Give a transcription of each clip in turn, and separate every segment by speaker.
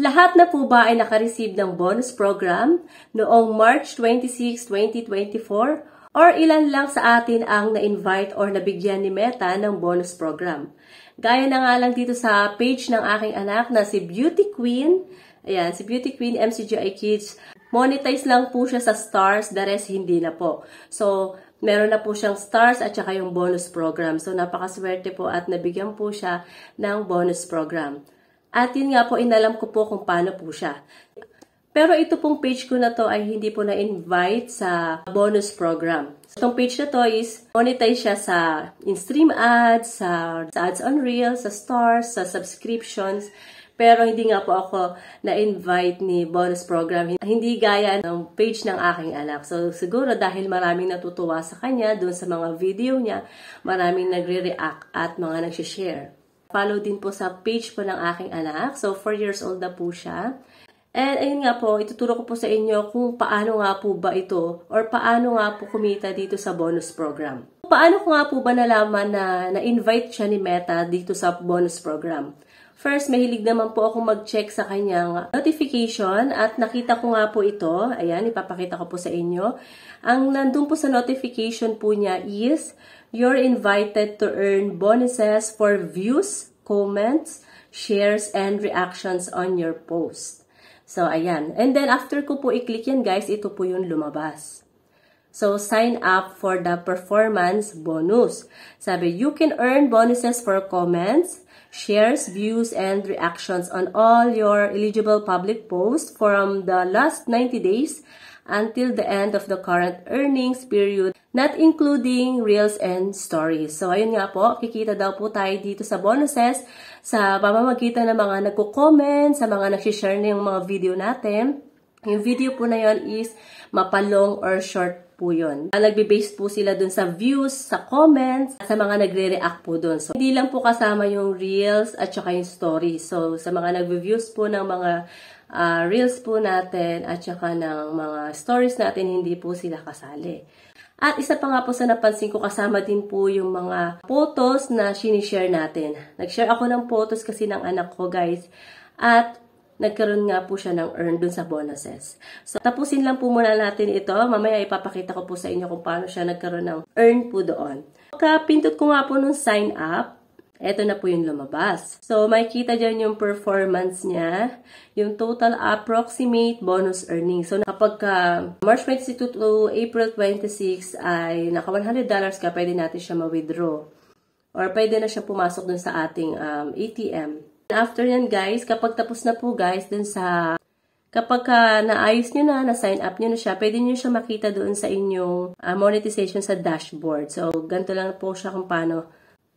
Speaker 1: Lahat na po ba ay nakareceive ng bonus program noong March 26, 2024? Or ilan lang sa atin ang na-invite or nabigyan ni Meta ng bonus program? Gaya na nga lang dito sa page ng aking anak na si Beauty Queen. Ayan, si Beauty Queen MCGI Kids. Monetize lang po siya sa stars, the rest hindi na po. So, meron na po siyang stars at saka yung bonus program. So, napakaswerte po at nabigyan po siya ng bonus program. At yun nga po, inalam ko po kung paano po siya. Pero ito pong page ko na to ay hindi po na-invite sa bonus program. Itong page na to is monetize siya sa in-stream ads, sa, sa ads on Reels, sa stars, sa subscriptions. Pero hindi nga po ako na-invite ni bonus program. Hindi gaya ng page ng aking anak. So siguro dahil maraming natutuwa sa kanya doon sa mga video niya, maraming nagre-react at mga nagsishare. Follow din po sa page po ng aking anak. So, 4 years old na po siya. And ayun nga po, ituturo ko po sa inyo kung paano nga po ba ito or paano nga po kumita dito sa bonus program. Paano ko nga po ba nalaman na na-invite siya ni Meta dito sa bonus program? First, mahilig naman po ako mag-check sa kanyang notification at nakita ko nga po ito. Ayan, ipapakita ko po sa inyo. Ang nandun po sa notification po niya is, you're invited to earn bonuses for views, comments, shares, and reactions on your post. So, ayan. And then, after ko po i-click yan, guys, ito po yung lumabas. So, sign up for the performance bonus. Sabi, you can earn bonuses for comments, shares, views, and reactions on all your eligible public posts from the last 90 days until the end of the current earnings period not including Reels and Stories. So, ayun nga po, kikita daw po tayo dito sa bonuses sa pamamagitan ng mga nagko-comment, sa mga nagsishare na yung mga video natin. Yung video po na yon is mapalong or short po yun. Ah, nagbe-base po sila dun sa views, sa comments, sa mga nagre-react po dun. So, hindi lang po kasama yung reels at saka yung stories. So, sa mga nagve-views po ng mga uh, reels po natin at saka ng mga stories natin, hindi po sila kasali. At isa pa nga po sa napansin ko kasama din po yung mga photos na sinishare natin. Nag-share ako ng photos kasi ng anak ko guys. At nagkaroon nga po siya ng earn dun sa bonuses. So, tapusin lang po muna natin ito. Mamaya ipapakita ko po sa inyo kung paano siya nagkaroon ng earn po doon. Kapintot ko nga po nung sign up, eto na po yung lumabas. So, makikita dyan yung performance niya, yung total approximate bonus earnings. So, kapag uh, March 22 to April 26 ay naka $100 ka, pwede natin siya ma-withdraw. Or pwede na siya pumasok dun sa ating um, ATM. After yan guys, kapag tapos na po guys dun sa Kapag uh, naayos nyo na, na-sign up nyo na siya, pwede nyo siya makita doon sa inyong uh, monetization sa dashboard. So, ganito lang po siya kung paano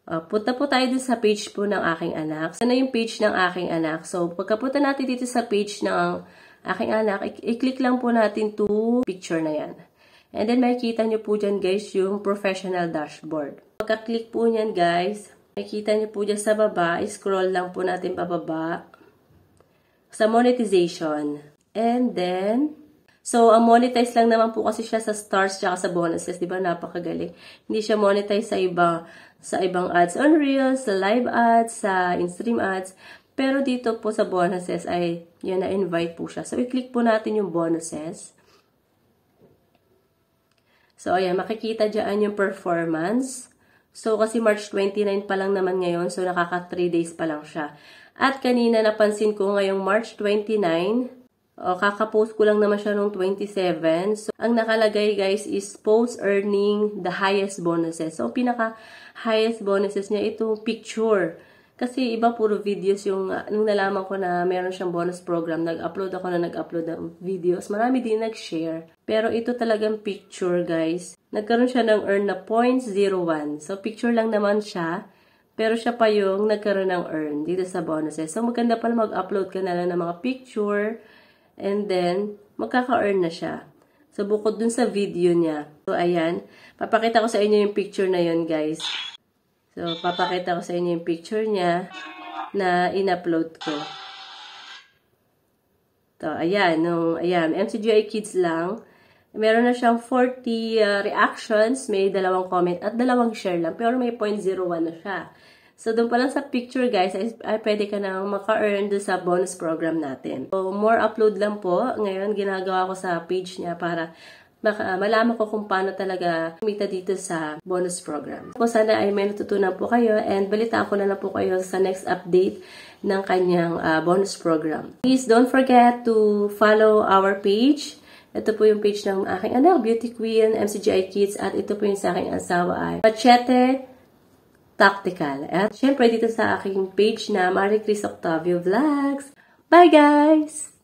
Speaker 1: Uh, punta po tayo din sa page po ng aking anak. Ano yung page ng aking anak? So, pagkapunta natin dito sa page ng aking anak, i-click lang po natin to picture na yan. And then, makikita nyo po dyan guys yung professional dashboard. Pagka-click po nyan guys, makikita nyo po dyan sa baba, scroll lang po natin pababa sa monetization. And then, So, ang ah, monetize lang naman po kasi siya sa stars tsaka sa bonuses, di ba? Napakagaling. Hindi siya monetize sa iba, sa ibang ads on Reels, sa live ads, sa in-stream ads. Pero dito po sa bonuses ay, yan, na-invite po siya. So, i-click po natin yung bonuses. So, ayan, makikita dyan yung performance. So, kasi March 29 pa lang naman ngayon, so nakaka 3 days pa lang siya. At kanina napansin ko ngayong March 29, o, kakapost ko lang naman siya nung 27. So, ang nakalagay guys is post earning the highest bonuses. So, pinaka highest bonuses niya ito picture. Kasi iba puro videos yung, ah, nung nalaman ko na meron siyang bonus program, nag-upload ako na nag-upload ng videos. Marami din nag-share. Pero ito talagang picture, guys. Nagkaroon siya ng earn na 0.01. So, picture lang naman siya. Pero siya pa yung nagkaroon ng earn dito sa bonuses. So, maganda pala mag-upload ka na lang ng mga picture, And then, magkaka-earn na siya. So, bukod dun sa video niya. So, ayan. Papakita ko sa inyo yung picture na yon guys. So, papakita ko sa inyo yung picture niya na in-upload ko. So, ayan. Nung, ayan. MCGI Kids lang. Meron na siyang 40 uh, reactions. May dalawang comment at dalawang share lang. Pero may 0.01 na siya. So, doon pa lang sa picture guys, ay, ay pwede ka na maka-earn doon sa bonus program natin. So, more upload lang po. Ngayon, ginagawa ko sa page niya para baka malaman ko kung paano talaga kumita dito sa bonus program. Kung sana ay may natutunan po kayo and balita ko na lang po kayo sa next update ng kanyang uh, bonus program. Please don't forget to follow our page. Ito po yung page ng aking anak, Beauty Queen, MCGI Kids, at ito po yung sa aking asawa ay Machete tactical. At syempre dito sa aking page na Marie Chris Octavio Vlogs. Bye guys!